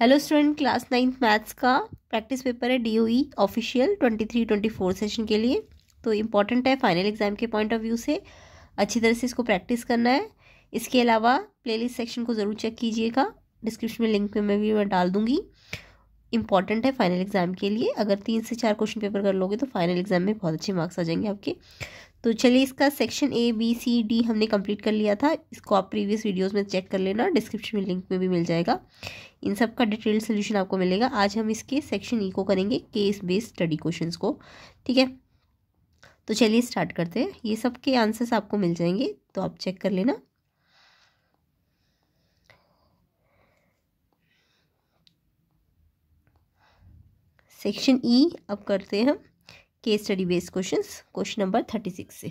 hello student class ninth maths का practice paper है DOE official twenty three twenty four session के लिए तो इम्पॉर्टेंट है फाइनल एग्जाम के पॉइंट ऑफ व्यू से अच्छी तरह से इसको प्रैक्टिस करना है इसके अलावा प्लेलिस्ट सेक्शन को ज़रूर चेक कीजिएगा डिस्क्रिप्शन में लिंक में मैं भी मैं डाल दूँगी इंपॉर्टेंट है फाइनल एग्ज़ाम के लिए अगर तीन से चार क्वेश्चन पेपर कर लोगे तो फाइनल एग्ज़ाम में बहुत अच्छे मार्क्स आ जाएंगे आपके तो चलिए इसका section A B C D हमने कंप्लीट कर लिया था इसको आप प्रीवियस वीडियोस में चेक कर लेना डिस्क्रिप्शन में लिंक में भी मिल जाएगा इन सब का डिटेल सोल्यूशन आपको मिलेगा आज हम इसके सेक्शन ई e को करेंगे केस बेस्ड स्टडी क्वेश्चन को ठीक है तो चलिए स्टार्ट करते हैं ये सब के आंसर्स आपको मिल जाएंगे तो आप चेक कर लेना सेक्शन ई e, अब करते हैं हम के study based question question number thirty six से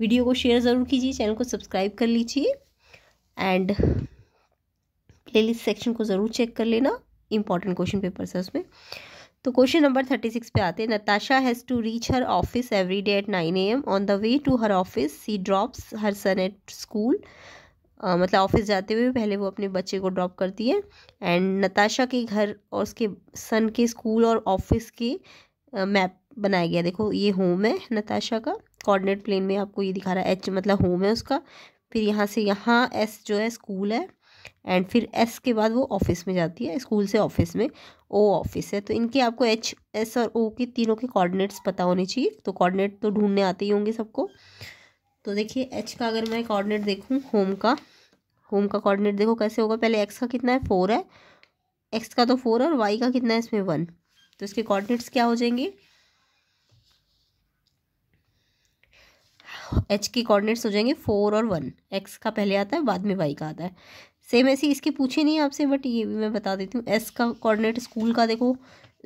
वीडियो को शेयर ज़रूर कीजिए चैनल को सब्सक्राइब कर लीजिए एंड प्लेलिस्ट सेक्शन को ज़रूर चेक कर लेना इंपॉर्टेंट क्वेश्चन पेपर्स है उसमें तो क्वेश्चन नंबर थर्टी सिक्स पे आते हैं Natasha has to reach her office every day at nine A M on the way to her office she drops her son at school uh, मतलब office जाते हुए पहले वो अपने बच्चे को ड्रॉप करती है एंड नताशा के घर और उसके सन के स्कूल और ऑफिस के मैप बनाया गया देखो ये होम है नताशा का कोऑर्डिनेट प्लेन में आपको ये दिखा रहा है एच मतलब होम है उसका फिर यहाँ से यहाँ एस जो है स्कूल है एंड फिर एस के बाद वो ऑफिस में जाती है स्कूल से ऑफिस में ओ ऑफिस है तो इनके आपको एच एस और ओ के तीनों के कोऑर्डिनेट्स पता होने चाहिए तो कोऑर्डिनेट तो ढूंढने आते ही होंगे सबको तो देखिए एच का अगर मैं कोऑर्डिनेट देखूँ होम का होम का कोऑर्डिनेट देखो कैसे होगा पहले एक्स का कितना है फोर है एक्स का तो फोर है और वाई का कितना है इसमें वन तो इसके कोऑर्डिनेट्स क्या हो जाएंगे एच के कोऑर्डिनेट्स हो जाएंगे फोर और वन एक्स का पहले आता है बाद में वाई का आता है सेम ऐसे इसके पूछे नहीं आपसे बट ये भी मैं बता देती हूँ एस का कॉर्डिनेट स्कूल का देखो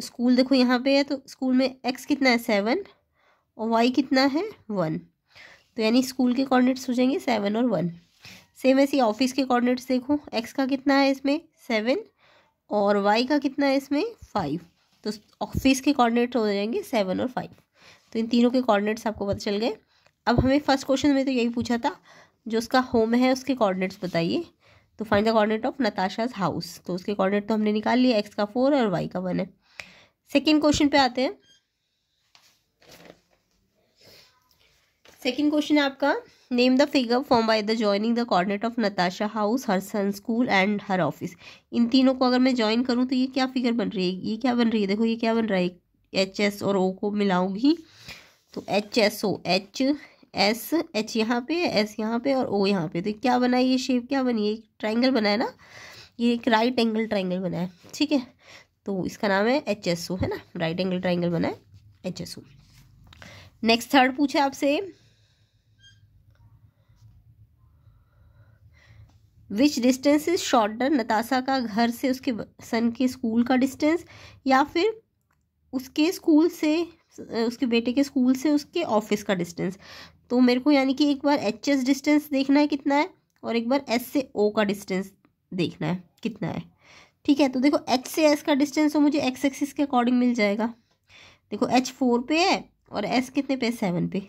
स्कूल देखो यहाँ पे है तो स्कूल में एक्स कितना है सेवन और वाई कितना है वन तो यानी स्कूल के कॉर्डिनेट्स हो जाएंगे सेवन और वन सेम ऐसी ऑफिस के कॉर्डिनेट्स देखो एक्स का कितना है इसमें सेवन और वाई का कितना है इसमें फाइव तो ऑफिस के कॉर्डिनेट्स हो जाएंगे सेवन और फाइव तो इन तीनों के कॉर्डिनेट्स आपको पता चल गए अब हमें फर्स्ट क्वेश्चन में तो यही पूछा था जो उसका होम है उसके कॉर्डिनेट्स बताइए तो find the coordinate of Natasha's house तो उसके कॉर्डिनेट तो हमने निकाल लिया एक्स का फोर और वाई का वन है सेकेंड क्वेश्चन पे आते हैं सेकेंड क्वेश्चन है आपका name the figure form by the joining the coordinate of Natasha house her son school and her office इन तीनों को अगर मैं ज्वाइन करूँ तो ये क्या फिगर बन रही है ये क्या बन रही है देखो ये क्या बन रहा है एच एस और ओ को मिलाऊंगी तो H S O H S H यहाँ पे एस यहाँ पे और ओ यहाँ पे तो क्या बना है ये शेप क्या बनी है एक ट्राइंगल बना है ना ये एक राइट एंगल ट्राइंगल बना है ठीक है तो इसका नाम है एच एस ओ है ना राइट एंगल ट्राइंगल बना है H S O next third पूछे आपसे which distance is shorter Natasha का घर से उसके सन के स्कूल का डिस्टेंस या फिर उसके स्कूल से उसके बेटे के स्कूल से उसके ऑफिस का डिस्टेंस तो मेरे को यानी कि एक बार एच एस डिस्टेंस देखना है कितना है और एक बार एस से ओ का डिस्टेंस देखना है कितना है ठीक है तो देखो एच से एस का डिस्टेंस तो मुझे एक्स एक्सिस के अकॉर्डिंग मिल जाएगा देखो एच फोर पे है और एस कितने पे सेवन पे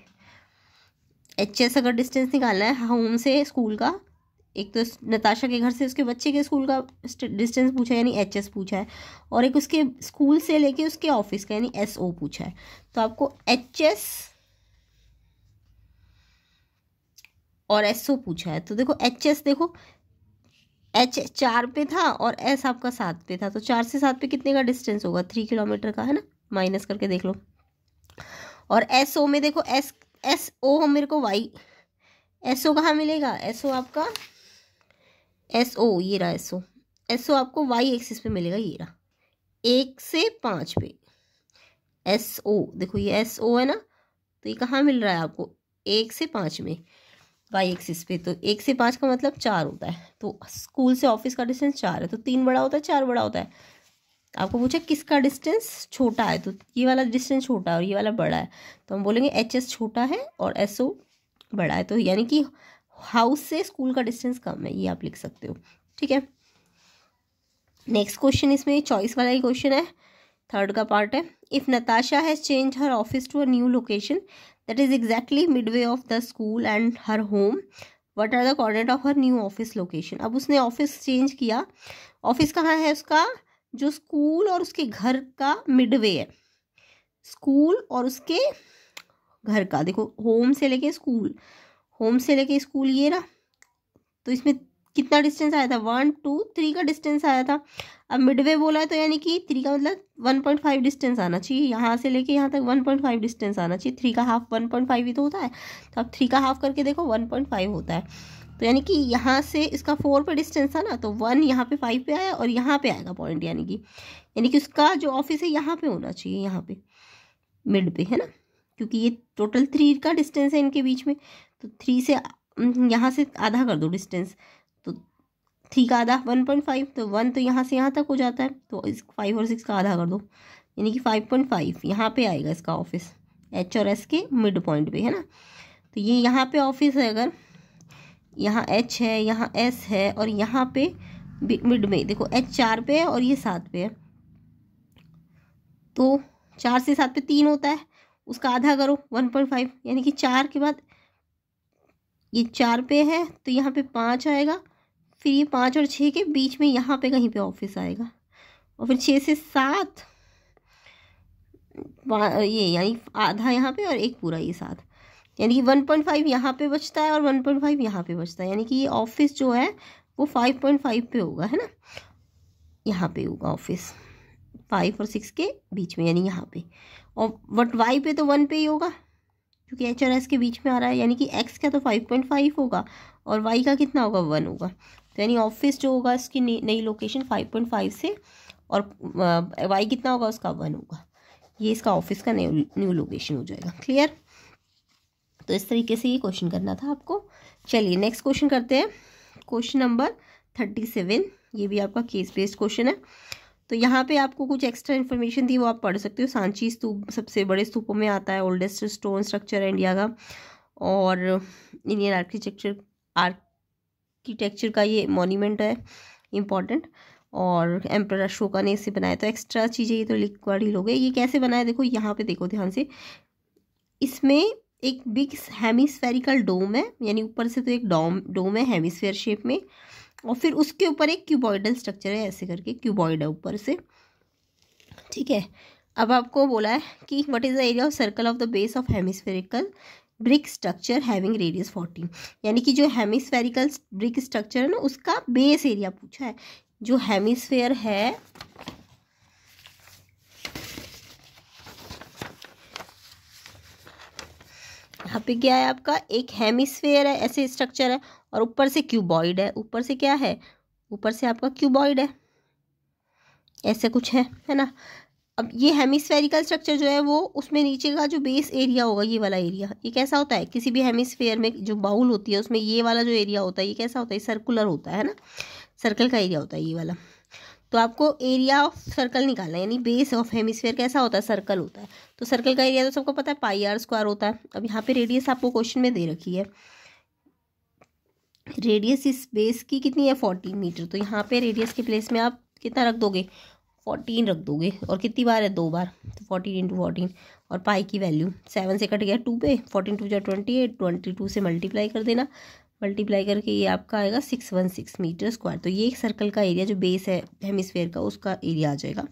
एच एस अगर डिस्टेंस निकालना है होम से स्कूल का एक तो नताशा के घर से उसके बच्चे के स्कूल का डिस्टेंस पूछा है यानी एच एस पूछा है और एक उसके स्कूल से लेके उसके ऑफिस का यानी एस ओ पूछा है तो आपको एच एस और एस ओ पूछा है तो देखो एच एस देखो एच चार पे था और एस आपका सात पे था तो चार से सात पे कितने का डिस्टेंस होगा थ्री किलोमीटर का है ना माइनस करके देख लो और एस ओ में देखो एस एस ओ मेरे को वाई एस ओ कहाँ मिलेगा एस ओ आपका एस ओ ये रहा एस ओ एस ओ आपको वाई एक्सिस पे मिलेगा ये रहा एक से पाँच पे एस ओ देखो ये एस ओ है ना तो ये कहाँ मिल रहा है आपको एक से पाँच में वाई एक्सिस पे तो एक से पाँच का मतलब चार होता है तो स्कूल से ऑफिस का डिस्टेंस चार है तो तीन बड़ा होता है चार बड़ा होता है आपको पूछा किसका डिस्टेंस छोटा है तो ये वाला डिस्टेंस छोटा है और ये वाला बड़ा है तो हम बोलेंगे एच एस छोटा है और एस ओ बड़ा है तो यानी कि हाउस से स्कूल का डिस्टेंस कम है ये आप लिख सकते हो ठीक है नेक्स्ट क्वेश्चन इसमें चॉइस वाला ही क्वेश्चन है थर्ड का पार्ट है if Natasha has change her office to a new location that is exactly midway of the school and her home what are the coordinate of her new office location अब उसने office change किया office कहाँ है उसका जो school और उसके घर का मिड वे है स्कूल और उसके घर का देखो होम से लेके स्कूल होम से लेके स्कूल ये रहा तो इसमें कितना डिस्टेंस आया था वन टू थ्री का डिस्टेंस आया था अब मिडवे बोला है तो यानी कि थ्री का मतलब वन पॉइंट फाइव डिस्टेंस आना चाहिए यहाँ से लेके यहाँ तक वन पॉइंट फाइव डिस्टेंस आना चाहिए थ्री का हाफ वन पॉइंट फाइव ही तो होता है तो अब थ्री का हाफ करके देखो वन पॉइंट फाइव होता है तो यानी कि यहाँ से इसका फोर पे डिस्टेंस था ना तो वन यहाँ पे फाइव पे आया और यहाँ पे आएगा पॉइंट यानी कि यानी कि उसका जो ऑफिस है यहाँ पे होना चाहिए यहाँ पे मिड पे है ना क्योंकि ये टोटल थ्री का डिस्टेंस है इनके बीच में तो थ्री से हम्म, यहाँ से आधा कर दो डिस्टेंस तो थ्री का आधा वन पॉइंट फाइव तो वन तो यहाँ से यहाँ तक हो जाता है तो इस फाइव और सिक्स का आधा कर दो यानी कि फाइव पॉइंट फाइव यहाँ पर आएगा इसका ऑफिस एच और एस के मिड पॉइंट पे है ना तो ये यहाँ पे ऑफिस है अगर यहाँ एच है यहाँ एस है और यहाँ पे मिड में देखो एच चार पे है और ये सात पे है तो चार से सात पे तीन होता है उसका आधा करो वन पॉइंट फाइव यानी कि चार के बाद ये चार पे है तो यहाँ पे पाँच आएगा फिर ये पाँच और छः के बीच में यहाँ पे कहीं पे ऑफिस आएगा और फिर छः से सात ये यानी आधा यहाँ पे और एक पूरा ये सात यानी कि वन पॉइंट फाइव यहाँ पर बचता है और वन पॉइंट फाइव यहाँ पर बचता है यानी कि ये ऑफिस जो है वो फाइव पॉइंट फाइव पे होगा है ना यहाँ पे होगा ऑफिस फाइव और सिक्स के बीच में यानी यहाँ पे और वट वाई पे तो वन पे ही होगा क्योंकि एच और एस के बीच में आ रहा है यानी कि एक्स का तो फाइव पॉइंट फाइव होगा और वाई का कितना होगा वन होगा तो यानी ऑफिस जो होगा इसकी नई लोकेशन फाइव पॉइंट फाइव से और वाई कितना होगा उसका वन होगा ये इसका ऑफिस का न्यू लोकेशन हो जाएगा क्लियर तो इस तरीके से ये क्वेश्चन करना था आपको चलिए नेक्स्ट क्वेश्चन करते हैं क्वेश्चन नंबर थर्टी सेवन ये भी आपका केस बेस्ड क्वेश्चन है तो यहाँ पे आपको कुछ एक्स्ट्रा इन्फॉर्मेशन दी वो आप पढ़ सकते हो सांची स्तूप सबसे बड़े स्तूपों में आता है ओल्डेस्ट स्टोन स्ट्रक्चर है इंडिया का और इंडियन आर्किटेक्चर आर्किटेक्चर का ये मोन्यूमेंट है इम्पॉर्टेंट और एम्प्रर अशोका ने इसे बनाया तो एक्स्ट्रा चीज़ें ये तो लिक्वाड ही लोग ये कैसे बनाया देखो यहाँ पे देखो ध्यान से इसमें एक बिग हेमिस्फेरिकल डोम है यानी ऊपर से तो एक डोम डोम है हेमिस्फेयर शेप में और फिर उसके ऊपर एक क्यूबॉइडल स्ट्रक्चर है ऐसे करके क्यूबॉइड है ऊपर से ठीक है अब आपको बोला है कि what is the area of circle of the base of hemispherical brick structure having radius fourteen यानी कि जो हेमिस्फेरिकल ब्रिक स्ट्रक्चर है ना उसका बेस एरिया पूछा है जो हेमिस्फेयर है यहाँ पे क्या है आपका एक हेमिसफेयर है ऐसे स्ट्रक्चर है और ऊपर से क्यूबॉइड है ऊपर से क्या है ऊपर से आपका क्यूबॉइड है ऐसे कुछ है है ना अब ये हेमिसफेरिकल स्ट्रक्चर जो है वो उसमें नीचे का जो बेस एरिया होगा ये वाला एरिया ये कैसा होता है किसी भी हेमिसफेयर में जो बाउल होती है उसमें ये वाला जो एरिया होता है ये कैसा होता है सर्कुलर होता है ना सर्कल का एरिया होता है ये वाला तो आपको एरिया ऑफ सर्कल निकालना है यानी बेस ऑफ हेमिस्फेयर कैसा होता है सर्कल होता है तो सर्कल का एरिया तो सबको पता है पाई आर स्क्वायर होता है अब यहाँ पे रेडियस आपको क्वेश्चन में दे रखी है रेडियस इस बेस की कितनी है फोर्टीन मीटर तो यहाँ पे रेडियस के प्लेस में आप कितना रख दोगे फोर्टीन रख दोगे और कितनी बार है दो बार तो फोर्टीन इंटू फोर्टीन और पाई की वैल्यू सेवन से कट गया टू पे फोर्टीन टू जो ट्वेंटी एट ट्वेंटी टू से मल्टीप्लाई कर देना मल्टीप्लाई करके ये आपका आएगा six one six metre square तो ये एक सर्कल का एरिया जो बेस है हेमिसफेयर का उसका एरिया आ जाएगा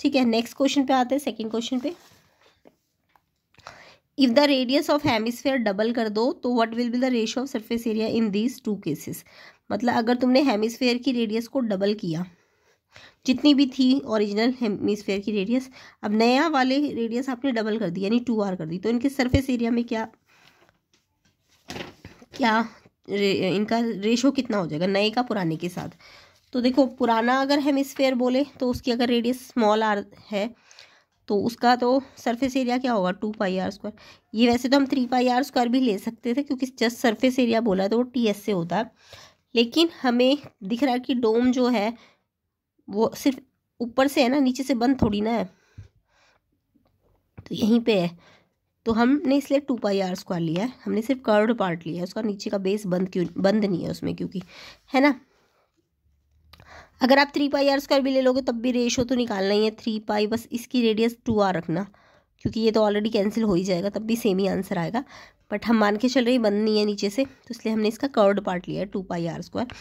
ठीक है नेक्स्ट क्वेश्चन पे आते हैं सेकंड क्वेश्चन पे if the radius of hemisphere double कर दो तो what will be the ratio of surface area in these two cases मतलब अगर तुमने हेमिसफेयर की रेडियस को डबल किया जितनी भी थी ओरिजिनल हेमिसफेयर की रेडियस अब नया वाले रेडियस आपने डबल कर दी यानी टू आर कर दी तो इनके सर्फेस एरिया में क्या क्या रे, इनका रेशो कितना हो जाएगा नए का पुराने के साथ तो देखो पुराना अगर हेमिसफेयर बोले तो उसकी अगर रेडियस स्मॉल आर है तो उसका तो सरफेस एरिया क्या होगा टू पाई आर स्क्वायर ये वैसे तो हम थ्री पाई आर स्क्वायर भी ले सकते थे क्योंकि जस्ट सरफेस एरिया बोला तो वो टी एस से होता है लेकिन हमें दिख रहा है कि डोम जो है वो सिर्फ ऊपर से है ना नीचे से बंद थोड़ी ना है तो यहीं पे है तो हमने इसलिए टू पाई आर स्क्वायर लिया है हमने सिर्फ कर्व्ड पार्ट लिया है उसका नीचे का बेस बंद क्यों बंद नहीं है उसमें क्योंकि है ना अगर आप थ्री पाई आर स्क्वायर भी ले लोगे तब भी रेशो तो निकालना ही है थ्री पाई बस इसकी रेडियस टू आर रखना क्योंकि ये तो ऑलरेडी कैंसिल हो ही जाएगा तब भी सेम ही आंसर आएगा बट हम मान के चल रहे बंद नहीं है नीचे से तो इसलिए हमने इसका कर्व्ड पार्ट लिया है टू पाई आर स्क्वायर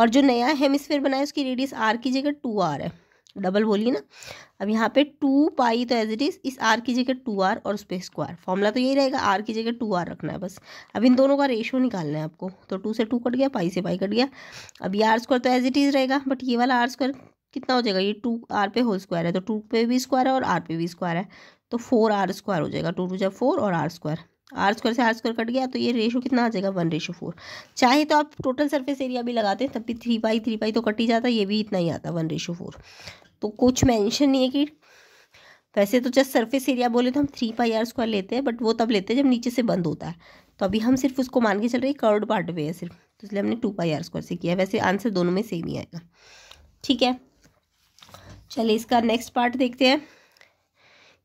और जो नया हेमिस्फेयर बनाया उसकी रेडियस आर की जगह टू आर है डबल बोलिए ना अब यहाँ पे टू पाई तो एज इट इज़ इस आर की जगह टू आर और उस पर स्क्वायर फॉर्मूला तो यही रहेगा आर की जगह टू आर रखना है बस अब इन दोनों का रेशो निकालना है आपको तो टू से टू कट गया पाई से पाई कट गया अब ये आर स्क्वायर तो एज इट इज़ रहेगा बट ये वाला आर स्क्वायर कितना हो जाएगा ये टू आर पे होल स्क्वायर है तो टू पे भी स्क्वायर है और आर पे भी स्क्वायर है तो फोर आर स्क्वायर हो जाएगा टू टू जब फोर और आर स्क्वायर आर स्क्वायर से आर स्क्वायर कट गया तो ये रेशो कितना आ जाएगा वन रेशो फोर चाहे तो आप टोटल सरफेस एरिया भी लगाते हैं तब भी थ्री बाई थ्री बाई तो कट ही जाता ये भी इतना ही आता वन रेशो फोर तो कुछ मेंशन नहीं है कि वैसे तो जस्ट सरफेस एरिया बोले तो हम थ्री बाई आर स्क्वायर लेते हैं बट वो तब लेते हैं जब नीचे से बंद होता है तो अभी हम सिर्फ उसको मान के चल रहे कर्ड पार्ट पे है सिर्फ तो इसलिए हमने टू बाई आर स्क्वायर से किया वैसे आंसर दोनों में सेम ही आएगा ठीक है चलिए इसका नेक्स्ट पार्ट देखते हैं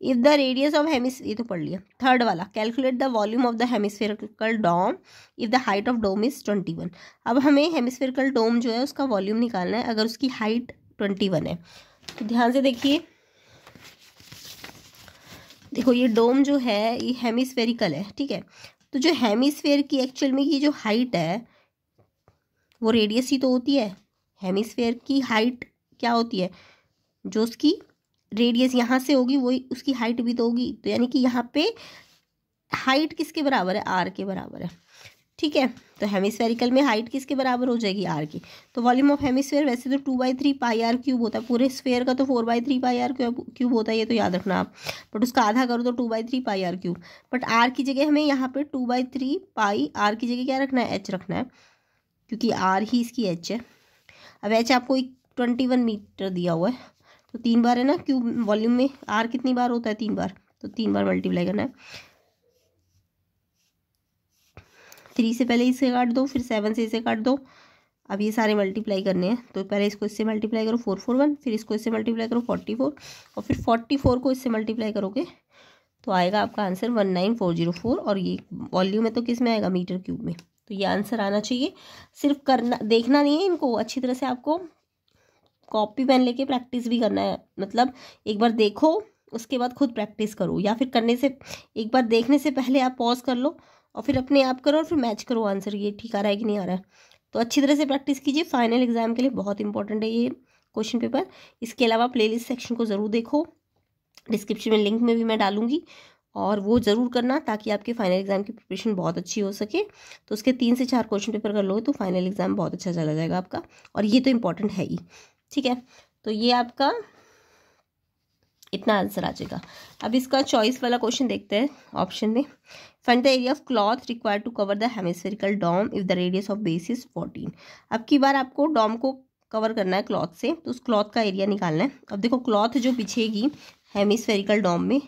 if the radius of hemis ये तो पढ़ लिया थर्ड वाला calculate the volume of the hemispherical dome if the height of dome is twenty one अब हमें हेमिसफेरिकल डोम जो है उसका वॉल्यूम निकालना है अगर उसकी हाइट ट्वेंटी वन है तो ध्यान से देखिए देखो ये डोम जो है ये हेमिसफेरिकल है ठीक है तो जो हेमिसफेयर की एक्चुअल में ये जो हाइट है वो रेडियस ही तो होती है हेमिसफेयर की हाइट क्या होती है जो उसकी रेडियस यहाँ से होगी वही उसकी हाइट भी तो होगी तो यानी कि यहाँ पे हाइट किसके बराबर है आर के बराबर है ठीक है तो हेमिस्फेरिकल में हाइट किसके बराबर हो जाएगी आर की तो वॉल्यूम ऑफ हेमिस्फेयर वैसे तो two by three pi R cube होता है पूरे स्फेयर का तो four by three pi R cube होता है ये तो याद रखना आप बट उसका आधा करो तो two by three pi R cube but R की जगह हमें यहाँ पे two by three pi R की जगह क्या रखना है एच रखना है क्योंकि आर ही इसकी एच है अब एच आपको ट्वेंटी वन मीटर दिया हुआ है तो तीन बार है ना क्यूब वॉल्यूम में आर कितनी बार होता है तीन बार तो तीन बार मल्टीप्लाई करना है थ्री से पहले इसे काट दो फिर सेवन से इसे काट दो अब ये सारे मल्टीप्लाई करने हैं तो पहले इसको इससे मल्टीप्लाई करो फोर फोर वन फिर इसको इससे मल्टीप्लाई करो फोर्टी फोर और फिर फोर्टी फोर को इससे मल्टीप्लाई करोगे तो आएगा आपका answer one nine four zero four और ये वॉल्यूम है तो किस में आएगा मीटर क्यूब में तो ये आंसर आना चाहिए सिर्फ करना देखना नहीं है इनको अच्छी तरह से आपको कॉपी पेन लेके प्रैक्टिस भी करना है मतलब एक बार देखो उसके बाद खुद प्रैक्टिस करो या फिर करने से एक बार देखने से पहले आप पॉज कर लो और फिर अपने आप करो और फिर मैच करो आंसर ये ठीक आ रहा है कि नहीं आ रहा है तो अच्छी तरह से प्रैक्टिस कीजिए फाइनल एग्जाम के लिए बहुत इंपॉर्टेंट है ये क्वेश्चन पेपर इसके अलावा प्लेलिस्ट सेक्शन को ज़रूर देखो डिस्क्रिप्शन में लिंक में भी मैं डालूंगी और वो ज़रूर करना ताकि आपके फाइनल एग्ज़ाम की प्रिपरेशन बहुत अच्छी हो सके तो उसके तीन से चार क्वेश्चन पेपर कर लोगे तो फाइनल एग्ज़ाम बहुत अच्छा चला जाएगा आपका और ये तो इम्पॉर्टेंट है ही ठीक है तो ये आपका इतना आंसर आ जाएगा अब इसका चॉइस वाला क्वेश्चन देखते हैं ऑप्शन में find the area of cloth require to cover the hemispherical dome if the radius of base is fourteen अब की बार आपको डॉम को कवर करना है क्लॉथ से तो उस क्लॉथ का एरिया निकालना है अब देखो क्लॉथ जो बिछेगी हेमिस्फेरिकल डॉम में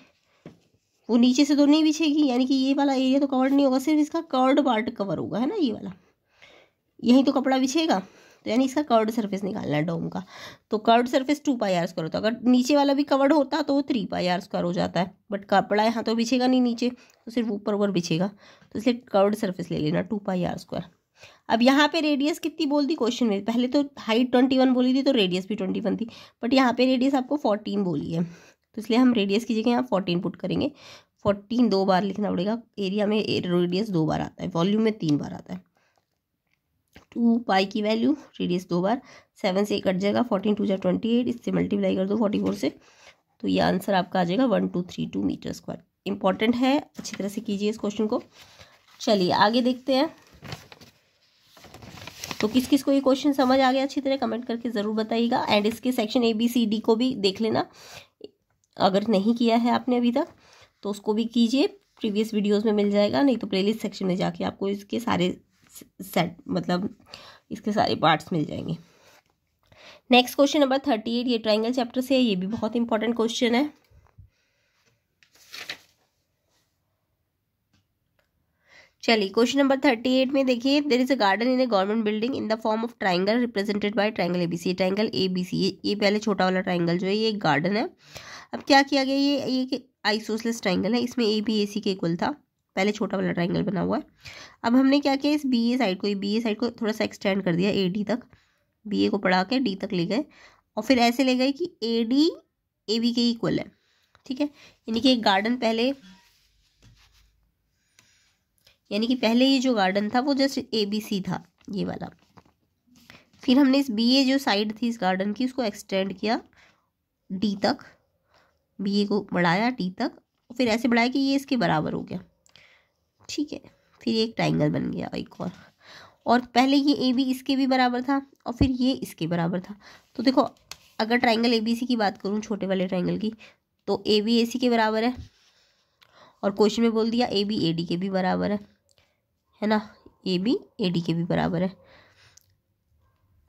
वो नीचे से तो नहीं बिछेगी यानी कि ये वाला एरिया तो कवर नहीं होगा सिर्फ इसका कर्ड पार्ट कवर होगा है ना ये वाला यहीं तो कपड़ा बिछेगा तो यानी इसका कर्ड सर्फेस निकालना है डोम का तो curved surface two pi R square होता है अगर नीचे वाला भी कवर्ड होता तो वो थ्री पाई आर स्क्वायर हो जाता है बट कपड़ा यहाँ तो बिछेगा नहीं नीचे तो सिर्फ ऊपर ऊपर बिछेगा तो इसलिए कर्ड सर्फेस ले लेना टू पाई आर स्क्वायर अब यहाँ पे रेडियस कितनी बोल दी क्वेश्चन में पहले तो हाइट ट्वेंटी वन बोली थी तो रेडियस भी ट्वेंटी वन थी बट यहाँ पे रेडियस आपको फोर्टीन बोली है तो इसलिए हम रेडियस की जगह यहाँ फोर्टीन पुट करेंगे फोर्टीन दो बार लिखना पड़ेगा एरिया में रेडियस दो बार आता है वॉल्यूम में तीन बार आता है टू पाई की वैल्यू रेडियस दो बार सेवन से एक कट जाएगा फोर्टीन टू जै ट्वेंटी एट इससे मल्टीप्लाई कर दो फोर्टी फोर से तो ये आंसर आपका आ जाएगा one two three two metre square important है अच्छी तरह से कीजिए इस क्वेश्चन को चलिए आगे देखते हैं तो किस किस को ये क्वेश्चन समझ आ गया अच्छी तरह कमेंट करके ज़रूर बताइएगा एंड इसके section A B C D को भी देख लेना अगर नहीं किया है आपने अभी तक तो उसको भी कीजिए प्रीवियस वीडियोस में मिल जाएगा नहीं तो प्लेलिस्ट सेक्शन में जाके आपको इसके सारे सेट मतलब इसके सारे पार्ट्स मिल जाएंगे next question number thirty eight ये ट्राइंगल चैप्टर से है ये भी बहुत इंपॉर्टेंट क्वेश्चन है चलिए क्वेश्चन नंबर थर्टी एट में देखिए there is a garden in a government building in the form of triangle represented by triangle ABC triangle A B C ये पहले छोटा वाला ट्राइंगल जो है ये एक गार्डन है अब क्या किया गया ये ये आइसोसलेस ट्राइंगल है इसमें ए बी ए सी के इक्वल था पहले छोटा वाला ट्राइंगल बना हुआ है अब हमने क्या किया इस बी ए साइड को बी ए साइड को थोड़ा सा एक्सटेंड कर दिया ए डी तक बी ए को पढ़ा के डी तक ले गए और फिर ऐसे ले गए कि ए डी ए बी के इक्वल है ठीक है यानी कि एक गार्डन पहले यानी कि पहले ये जो गार्डन था वो जस्ट ए बी सी था ये वाला फिर हमने इस बी ए जो साइड थी इस गार्डन की उसको एक्सटेंड किया डी तक बी ए को बढ़ाया डी तक फिर ऐसे बढ़ाया कि ये इसके बराबर हो गया ठीक है फिर एक ट्राइंगल बन गया एक और और पहले ये ए बी इसके भी बराबर था और फिर ये इसके बराबर था तो देखो अगर ट्राइंगल ए बी सी की बात करूँ छोटे वाले ट्राइंगल की तो ए बी ए सी के बराबर है और क्वेश्चन में बोल दिया ए बी ए डी के भी बराबर है है ना ए बी ए डी के भी बराबर है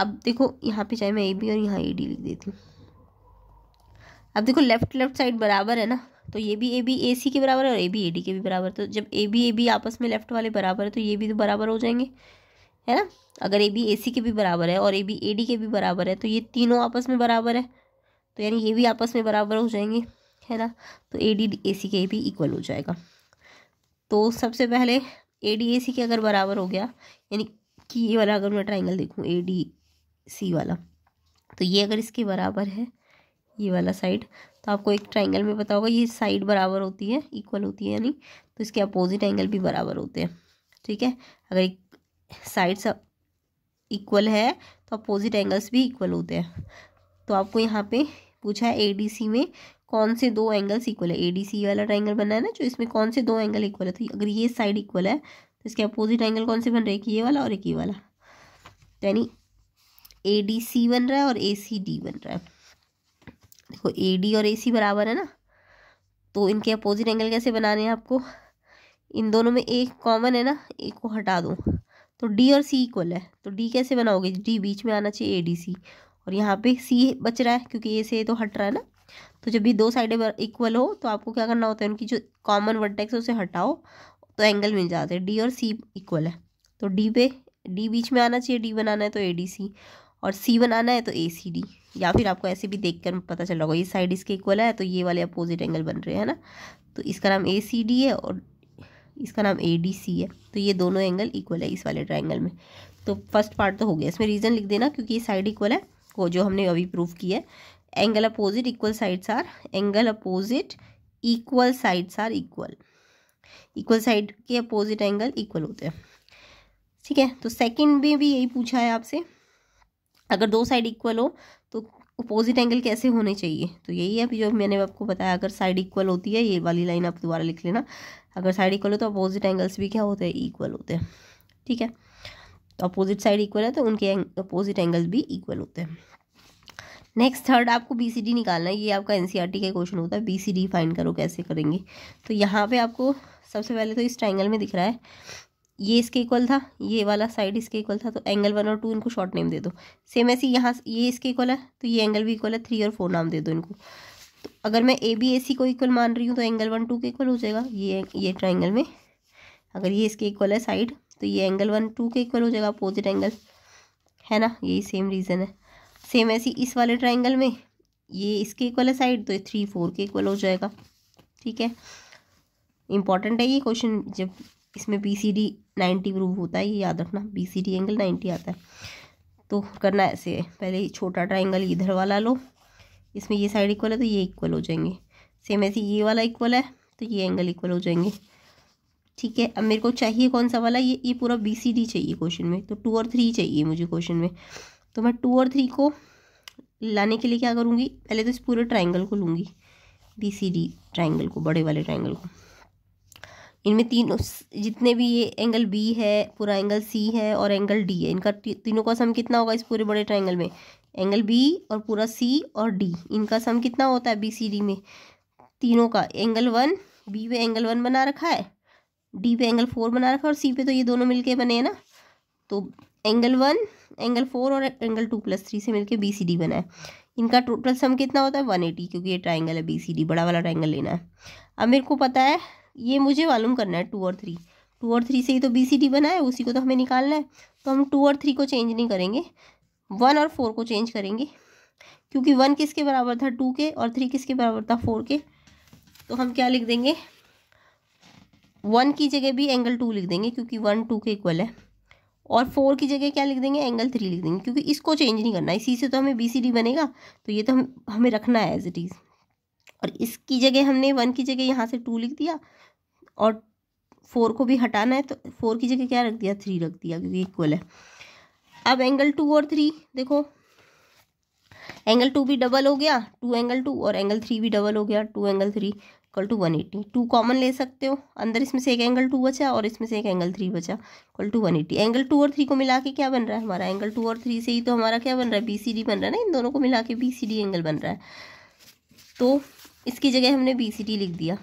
अब देखो यहाँ पे चाहे मैं ए बी और यहाँ ए डी लिख देती हूँ अब देखो लेफ्ट लेफ्ट साइड बराबर है ना तो ये भी ए बी ए सी के बराबर है और ए बी ए डी के भी बराबर तो जब ए बी ए बी आपस में लेफ्ट वाले बराबर है तो ये भी तो बराबर हो जाएंगे है ना अगर ए बी ए सी के भी बराबर है और ए बी ए डी के भी बराबर है तो ये तीनों आपस में बराबर है तो यानी ये भी आपस में बराबर हो जाएंगे है ना तो ए डी ए सी के भी इक्वल हो जाएगा तो सबसे पहले ए डी ए सी के अगर बराबर हो गया यानी कि ये वाला अगर मैं ट्राइंगल देखूँ ए डी सी वाला तो ये अगर इसके बराबर है ये वाला साइड तो आपको एक ट्राइंगल में पता होगा ये साइड बराबर होती है इक्वल होती है यानी तो इसके अपोजिट एंगल भी बराबर होते हैं ठीक है अगर एक साइड सब इक्वल है तो अपोजिट एंगल्स भी इक्वल होते हैं तो आपको यहाँ पे पूछा है ए में कौन से दो एंगल्स इक्वल है ए वाला ट्राइंगल बना है ना जो इसमें कौन से दो एंगल इक्वल है तो अगर ये साइड इक्वल है तो इसके अपोजिट एंगल कौन से बन रहे एक ये वाला और एक ये वाला यानी ए डी सी बन रहा है और ए सी डी बन रहा है देखो ए डी और ए सी बराबर है ना तो इनके अपोजिट एंगल कैसे बनाने हैं आपको इन दोनों में एक कॉमन है ना एक को हटा दूँ तो डी और सी इक्वल है तो डी कैसे बनाओगे डी बीच में आना चाहिए ए डी सी और यहाँ पे सी बच रहा है क्योंकि ए से तो हट रहा है ना तो जब भी दो साइडें इक्वल हो तो आपको क्या करना होता है उनकी जो कॉमन वर्टेक्स है उसे हटाओ तो एंगल मिल जाते हैं डी और सी इक्वल है तो डी पे डी बीच में आना चाहिए डी बनाना है तो ए डी सी और सी बनाना है तो ए सी डी या फिर आपको ऐसे भी देख कर पता चल होगा ये साइड इसके इक्वल है तो ये वाले अपोजिट एंगल बन रहे हैं ना तो इसका नाम ए सी डी है और इसका नाम ए डी सी है तो ये दोनों एंगल इक्वल है इस वाले ट्राइंगल में तो फर्स्ट पार्ट तो हो गया इसमें रीज़न लिख देना क्योंकि ये साइड इक्वल है वो जो हमने अभी प्रूव किया है angle opposite equal sides are angle opposite equal sides are equal equal side के अपोजिट एंगल इक्वल होते हैं ठीक है तो सेकंड में भी यही पूछा है आपसे अगर दो साइड इक्वल हो तो अपोजिट एंगल कैसे होने चाहिए तो यही है जो मैंने आपको बताया अगर साइड इक्वल होती है ये वाली लाइन आप दोबारा लिख लेना अगर साइड इक्वल हो तो अपोजिट एंगल्स भी क्या होते हैं इक्वल होते हैं ठीक है तो अपोजिट साइड इक्वल है तो उनके अपोजिट एंगल भी इक्वल होते हैं नेक्स्ट थर्ड आपको बी सी डी निकालना है ये आपका एन सी आर टी का क्वेश्चन होता है बी सी डी फाइन करो कैसे करेंगे तो यहाँ पे आपको सबसे पहले तो इस ट्राइंगल में दिख रहा है ये इसके इक्वल था ये वाला साइड इसके इक्वल था तो एंगल वन और टू इनको शॉर्ट नेम दे दो सेम ऐसे यहाँ ये इसके इक्वल है तो ये एंगल भी इक्वल है थ्री और फोर नाम दे दो इनको तो अगर मैं ए बी ए सी को इक्वल मान रही हूँ तो एंगल वन टू के इक्वल हो जाएगा ये ये ट्राइंगल में अगर ये इसके इक्वल है साइड तो ये एंगल वन टू के इक्वल हो जाएगा अपोजिट एंगल है ना यही सेम रीज़न है सेम ऐसी इस वाले ट्राइंगल में ये इसके इक्वल है साइड तो ये थ्री फोर के इक्वल हो जाएगा ठीक है इंपॉर्टेंट है ये क्वेश्चन जब इसमें B C D ninety prove होता है ये याद रखना B C D angle ninety आता है तो करना ऐसे है पहले छोटा ट्राइंगल इधर वाला लो इसमें ये साइड इक्वल है तो ये इक्वल हो जाएंगे सेम ऐसे ये वाला इक्वल है तो ये एंगल इक्वल हो जाएंगे ठीक है अब मेरे को चाहिए कौन सा वाला ये ये पूरा बी सी डी चाहिए क्वेश्चन में तो टू और थ्री चाहिए मुझे क्वेश्चन में तो मैं टू और थ्री को लाने के लिए क्या करूँगी पहले तो इस पूरे ट्राइंगल को लूँगी बी सी डी ट्राइंगल को बड़े वाले ट्राइंगल को इनमें तीनों जितने भी ये एंगल बी है पूरा एंगल सी है और एंगल डी है इनका तीनों का सम कितना होगा इस पूरे बड़े ट्राइंगल में एंगल बी और पूरा सी और डी इनका सम कितना होता है बी सी डी में तीनों का एंगल वन बी पे एंगल वन बना रखा है डी पे एंगल फोर बना रखा है और सी पे तो ये दोनों मिलके बने हैं ना तो एंगल वन एंगल फोर और एंगल टू प्लस थ्री से मिलके बी सी डी बना है इनका टोटल सम कितना होता है वन एटी क्योंकि ये ट्राइंगल है बी सी डी बड़ा वाला ट्राइंगल लेना है अब मेरे को पता है ये मुझे मालूम करना है टू और थ्री टू और थ्री से ही तो बी सी डी बना है उसी को तो हमें निकालना है तो हम टू और थ्री को चेंज नहीं करेंगे वन और फोर को चेंज करेंगे क्योंकि वन किसके बराबर था टू के और थ्री किसके बराबर था फोर के तो हम क्या लिख देंगे वन की जगह भी एंगल टू लिख देंगे क्योंकि वन टू के इक्वल है और फोर की जगह क्या लिख देंगे एंगल थ्री लिख देंगे क्योंकि इसको चेंज नहीं करना इसी से तो हमें बी सी डी बनेगा तो ये तो हम हमें रखना है एज इट इज़ और इसकी जगह हमने वन की जगह यहाँ से टू लिख दिया और फोर को भी हटाना है तो फोर की जगह क्या रख दिया थ्री रख दिया क्योंकि इक्वल है अब एंगल टू और थ्री देखो एंगल टू भी डबल हो गया टू एंगल टू और एंगल थ्री भी डबल हो गया two angle three equal to one eighty two common ले सकते हो अंदर इसमें से एक एंगल टू बचा और इसमें से एक एंगल थ्री बचा equal to one eighty angle two और थ्री को मिला के क्या बन रहा है हमारा एंगल टू और थ्री से ही तो हमारा क्या बन रहा है बी सी डी बन रहा है ना इन दोनों को मिला के बी सी डी एंगल बन रहा है तो इसकी जगह हमने बी सी डी लिख दिया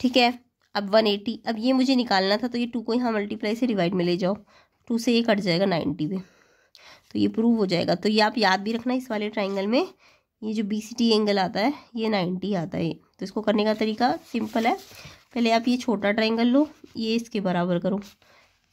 ठीक है अब वन एटी अब ये मुझे निकालना था तो ये टू को यहाँ मल्टीप्लाई से डिवाइड में ले जाओ टू से ये कट जाएगा नाइन्टी पे तो ये प्रूव हो जाएगा तो ये आप याद भी रखना इस वाले ट्राइंगल में ये जो बी सी टी एंगल आता है ये नाइन्टी आता है तो इसको करने का तरीका सिंपल है पहले आप ये छोटा ट्राइंगल लो ये इसके बराबर करो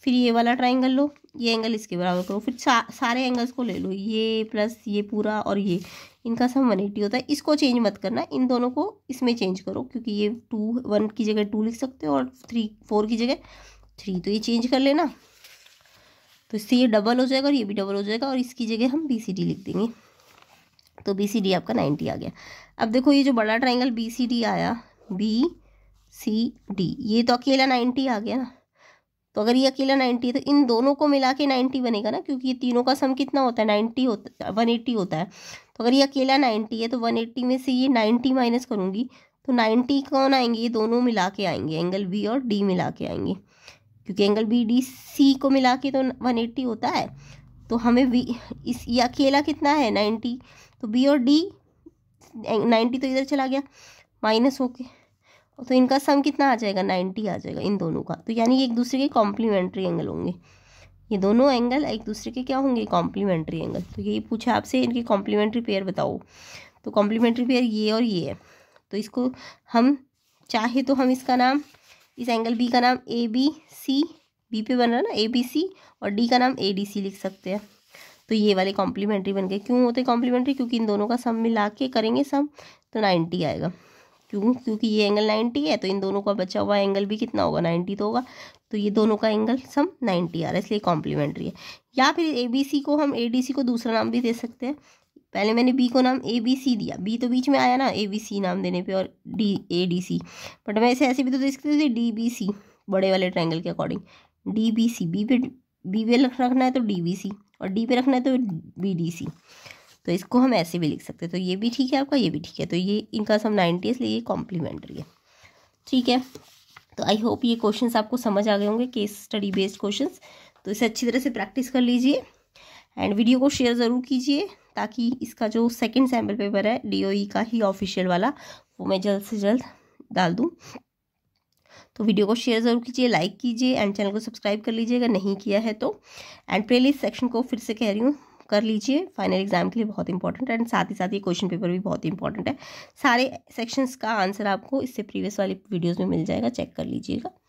फिर ये वाला ट्राइंगल लो ये एंगल इसके बराबर करो फिर सा, सारे एंगल्स को ले लो ये प्लस ये पूरा और ये इनका सम वन एटी होता है इसको चेंज मत करना इन दोनों को इसमें चेंज करो क्योंकि ये टू वन की जगह टू लिख सकते हो और थ्री फोर की जगह थ्री तो ये चेंज कर लेना तो इससे ये डबल हो जाएगा और ये भी डबल हो जाएगा और इसकी जगह हम बी सी डी लिख देंगे तो बी सी डी आपका नाइन्टी आ गया अब देखो ये जो बड़ा ट्राइंगल बी सी डी आया बी सी डी ये तो अकेला नाइन्टी आ गया ना तो अगर ये अकेला नाइन्टी है तो इन दोनों को मिला के नाइन्टी बनेगा ना क्योंकि ये तीनों का सम कितना होता है नाइन्टी होता है वन एट्टी होता है तो अगर ये अकेला नाइन्टी है तो वन एट्टी में से ये नाइन्टी माइनस करूँगी तो नाइन्टी कौन आएंगे ये दोनों मिला के आएंगे एंगल बी और डी मिला के आएंगे क्योंकि एंगल बी डी सी को मिला के तो वन एट्टी होता है तो हमें बी इस ये अकेला कितना है नाइन्टी तो बी और डी नाइन्टी तो इधर चला गया माइनस होके तो इनका सम कितना आ जाएगा नाइन्टी आ जाएगा इन दोनों का तो यानी एक दूसरे के कॉम्प्लीमेंट्री एंगल होंगे ये दोनों एंगल एक दूसरे के क्या होंगे कॉम्प्लीमेंट्री एंगल तो यही पूछा आपसे इनके कॉम्प्लीमेंट्री पेयर बताओ तो कॉम्प्लीमेंट्री पेयर ये और ये है तो इसको हम चाहे तो हम इसका नाम इस एंगल बी का नाम ए बी सी बी पे बन रहा है ना ए बी सी और डी का नाम ए डी सी लिख सकते हैं तो ये वाले कॉम्प्लीमेंट्री बन गए क्यों होते कॉम्प्लीमेंट्री क्योंकि इन दोनों का सम मिला के करेंगे सम तो नाइन्टी आएगा क्यों क्योंकि ये एंगल 90 है तो इन दोनों का बचा हुआ एंगल भी कितना होगा 90 तो होगा तो ये दोनों का एंगल सम 90 आ रहा है इसलिए कॉम्प्लीमेंट्री है या फिर ए को हम ए को दूसरा नाम भी दे सकते हैं पहले मैंने बी को नाम ए बी सी दिया बी तो बीच में आया ना ए बी सी नाम देने पे और D A D C but मैं इसे ऐसे भी तो देख सकती थी डी बी सी बड़े वाले ट्रायंगल के according D B C B पे बी पे रखना है तो डी बी सी और डी पे रखना है तो बी डी सी तो इसको हम ऐसे भी लिख सकते हैं तो ये भी ठीक है आपका ये भी ठीक है तो ये इनका सम नाइन्टी इसलिए ये कॉम्प्लीमेंट्री है ठीक है तो आई होप ये क्वेश्चंस आपको समझ आ गए होंगे केस स्टडी बेस्ड क्वेश्चंस तो इसे अच्छी तरह से प्रैक्टिस कर लीजिए एंड वीडियो को शेयर ज़रूर कीजिए ताकि इसका जो सेकेंड सैम्पल पेपर है डी e का ही ऑफिशियल वाला वो मैं जल्द से जल्द डाल दूँ तो वीडियो को शेयर ज़रूर कीजिए लाइक कीजिए एंड चैनल को सब्सक्राइब कर लीजिए अगर नहीं किया है तो एंड प्ले सेक्शन को फिर से कह रही हूँ कर लीजिए फाइनल एग्जाम के लिए बहुत इंपॉर्टेंट है एंड साथ ही साथ ये क्वेश्चन पेपर भी बहुत इंपॉर्टेंट है सारे सेक्शंस का आंसर आपको इससे प्रीवियस वाली वीडियोज़ में मिल जाएगा चेक कर लीजिएगा